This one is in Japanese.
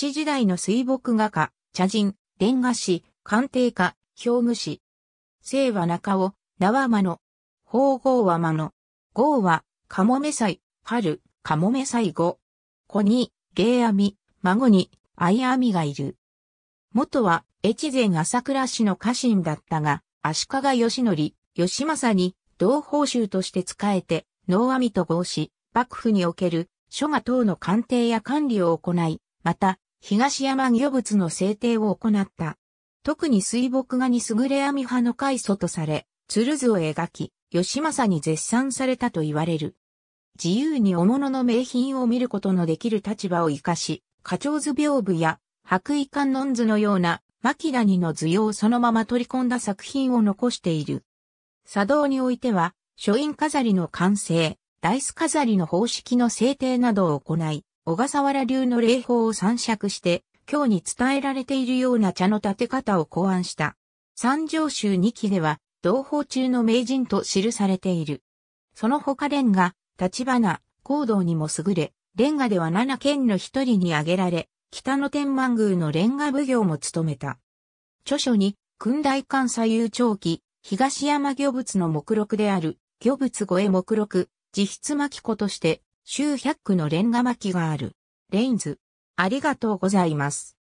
チ時代の水墨画家、茶人、伝画師、鑑定家、表具師。生は中尾、名は間の。方号は間野。号は、かもめ祭、春、かもめ祭後。子に、芸網、孫に、相網がいる。元は、越前朝倉市の家臣だったが、足利義則、義政に、同報酬として仕えて、能網と合し、幕府における、書画等の鑑定や管理を行い、また、東山魚物の制定を行った。特に水墨画に優れ網派の開祖とされ、鶴図を描き、吉政に絶賛されたと言われる。自由にお物の名品を見ることのできる立場を活かし、花鳥図屏風や白衣観音図のような牧谷の図用をそのまま取り込んだ作品を残している。茶道においては、書院飾りの完成、ダイス飾りの方式の制定などを行い、小笠原流の霊法を三釈して、今日に伝えられているような茶の立て方を考案した。三条州2期では、同胞中の名人と記されている。その他レンガ、立花、行動にも優れ、レンガでは7県の一人に挙げられ、北の天満宮のレンガ奉行も務めた。著書に、訓大館左右長期、東山御物の目録である、魚物越え目録、自筆巻子として、州百区のレンガ巻きがある。レインズ。ありがとうございます。